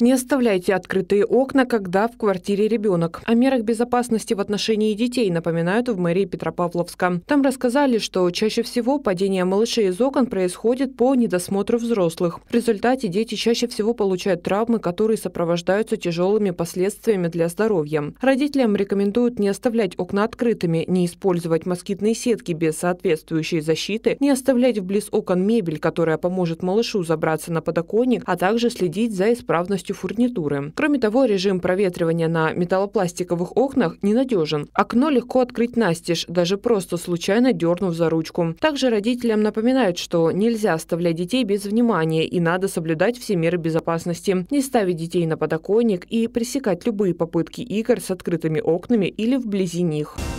Не оставляйте открытые окна, когда в квартире ребенок. О мерах безопасности в отношении детей напоминают в мэрии Петропавловска. Там рассказали, что чаще всего падение малышей из окон происходит по недосмотру взрослых. В результате дети чаще всего получают травмы, которые сопровождаются тяжелыми последствиями для здоровья. Родителям рекомендуют не оставлять окна открытыми, не использовать москитные сетки без соответствующей защиты, не оставлять вблизи окон мебель, которая поможет малышу забраться на подоконник, а также следить за исправностью стоимостью фурнитуры. Кроме того, режим проветривания на металлопластиковых окнах ненадежен. Окно легко открыть настежь, даже просто случайно дернув за ручку. Также родителям напоминают, что нельзя оставлять детей без внимания и надо соблюдать все меры безопасности, не ставить детей на подоконник и пресекать любые попытки игр с открытыми окнами или вблизи них.